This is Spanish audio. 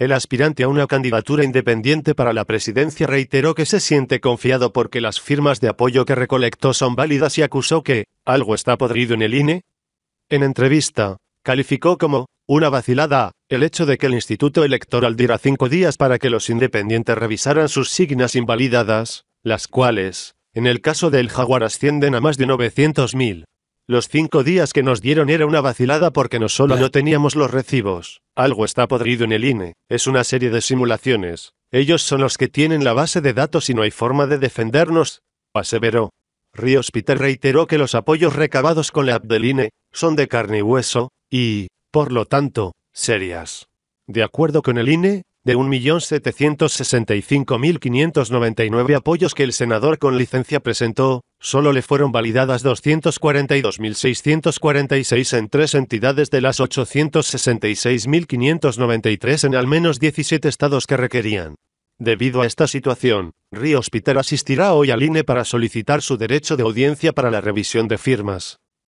El aspirante a una candidatura independiente para la presidencia reiteró que se siente confiado porque las firmas de apoyo que recolectó son válidas y acusó que, algo está podrido en el INE. En entrevista, calificó como, una vacilada, el hecho de que el Instituto Electoral diera cinco días para que los independientes revisaran sus signas invalidadas, las cuales, en el caso del jaguar ascienden a más de 900.000. Los cinco días que nos dieron era una vacilada porque no solo no teníamos los recibos, algo está podrido en el INE, es una serie de simulaciones. Ellos son los que tienen la base de datos y no hay forma de defendernos, aseveró. Ríos Peter reiteró que los apoyos recabados con la app del INE son de carne y hueso, y, por lo tanto, serias. De acuerdo con el INE, de 1.765.599 apoyos que el senador con licencia presentó, solo le fueron validadas 242.646 en tres entidades de las 866.593 en al menos 17 estados que requerían. Debido a esta situación, Ríos Piter asistirá hoy al INE para solicitar su derecho de audiencia para la revisión de firmas.